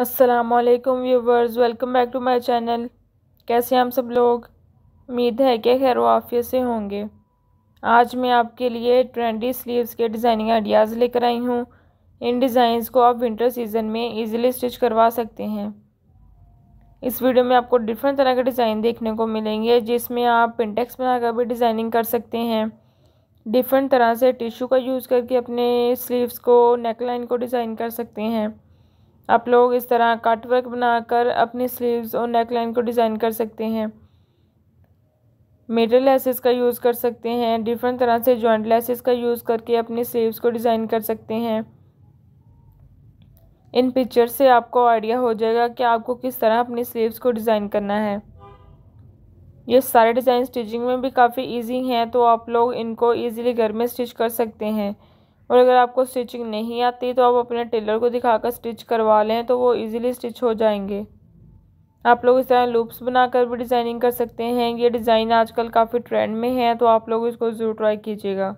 असलकम viewers welcome back to my channel कैसे हम सब लोग उम्मीद है कि खैर वाफियत से होंगे आज मैं आपके लिए ट्रेंडी स्लीव्स के डिज़ाइनिंग आइडियाज़ लेकर आई हूँ इन डिज़ाइंस को आप विंटर सीज़न में इजीली स्टिच करवा सकते हैं इस वीडियो में आपको डिफरेंट तरह के डिज़ाइन देखने को मिलेंगे जिसमें आप पिंटेक्स बनाकर भी डिज़ाइनिंग कर सकते हैं डिफरेंट तरह से टिशू का यूज़ करके अपने स्लीव्स को नेकलाइन को डिज़ाइन कर सकते हैं आप लोग इस तरह कट वर्क बनाकर अपने स्लीव्स और नेक लाइन को डिज़ाइन कर सकते हैं मिडल लेसेस का यूज़ कर सकते हैं डिफरेंट तरह से जॉइंट लेसेस का यूज़ करके अपने स्लीव्स को डिज़ाइन कर सकते हैं इन पिक्चर से आपको आइडिया हो जाएगा कि आपको किस तरह अपनी स्लीव्स को डिज़ाइन करना है ये सारे डिज़ाइन स्टिचिंग में भी काफ़ी इजी हैं तो आप लोग इनको इजीली घर में स्टिच कर सकते हैं और अगर आपको स्टिचिंग नहीं आती तो आप अपने टेलर को दिखाकर स्टिच करवा लें तो वो इजीली स्टिच हो जाएंगे आप लोग इस तरह लूप्स बनाकर भी डिज़ाइनिंग कर सकते हैं ये डिज़ाइन आजकल काफ़ी ट्रेंड में है तो आप लोग इसको ज़रूर ट्राई कीजिएगा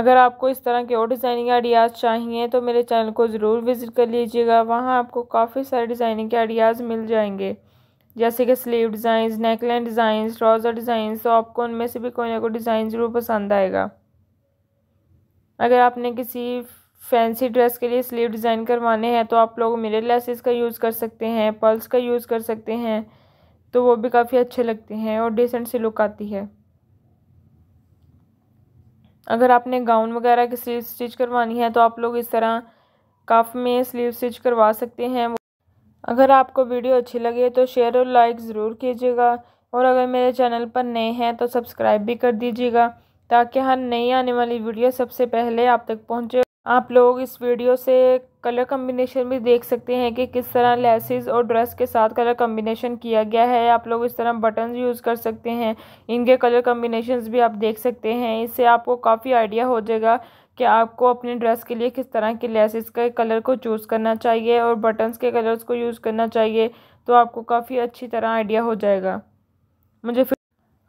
अगर आपको इस तरह के और डिज़ाइनिंग आइडियाज़ चाहिए तो मेरे चैनल को ज़रूर विज़िट कर लीजिएगा वहाँ आपको काफ़ी सारे डिज़ाइनिंग के आइडियाज़ मिल जाएंगे जैसे कि sleeve designs neckline designs trouser designs तो आपको उनमें से भी कोई ना कोई डिज़ाइन ज़रूर पसंद आएगा अगर आपने किसी फैंसी ड्रेस के लिए स्लीव डिज़ाइन करवाने हैं तो आप लोग मिरर लेसेस का यूज़ कर सकते हैं पर्ल्स का यूज़ कर सकते हैं तो वो भी काफ़ी अच्छे लगते हैं और डिसेंट सी लुक आती है अगर आपने गाउन वगैरह की स्लीव स्टिच करवानी है तो आप लोग इस तरह कफ में स्लीव स्टिच करवा सकते हैं अगर आपको वीडियो अच्छी लगे तो शेयर और लाइक ज़रूर कीजिएगा और अगर मेरे चैनल पर नए हैं तो सब्सक्राइब भी कर दीजिएगा ताकि हर नई आने वाली वीडियो सबसे पहले आप तक पहुँचे आप लोग इस वीडियो से कलर कम्बिनेशन भी देख सकते हैं कि किस तरह लेसेस और ड्रेस के साथ कलर कम्बिनेशन किया गया है आप लोग इस तरह बटन यूज़ कर सकते हैं इनके कलर कम्बिनेशन भी आप देख सकते हैं इससे आपको काफ़ी आइडिया हो जाएगा कि आपको अपने ड्रेस के लिए किस तरह के लेसेस के कलर को चूज़ करना चाहिए और बटन्स के कलर्स को यूज़ करना चाहिए तो आपको काफ़ी अच्छी तरह आइडिया हो जाएगा मुझे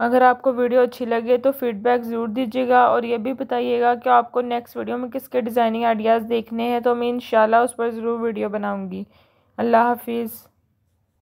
अगर आपको वीडियो अच्छी लगे तो फीडबैक ज़रूर दीजिएगा और ये भी बताइएगा कि आपको नेक्स्ट वीडियो में किसके डिज़ाइनिंग आइडियाज़ देखने हैं तो मैं इन उस पर ज़रूर वीडियो बनाऊँगी अल्लाह हाफिज़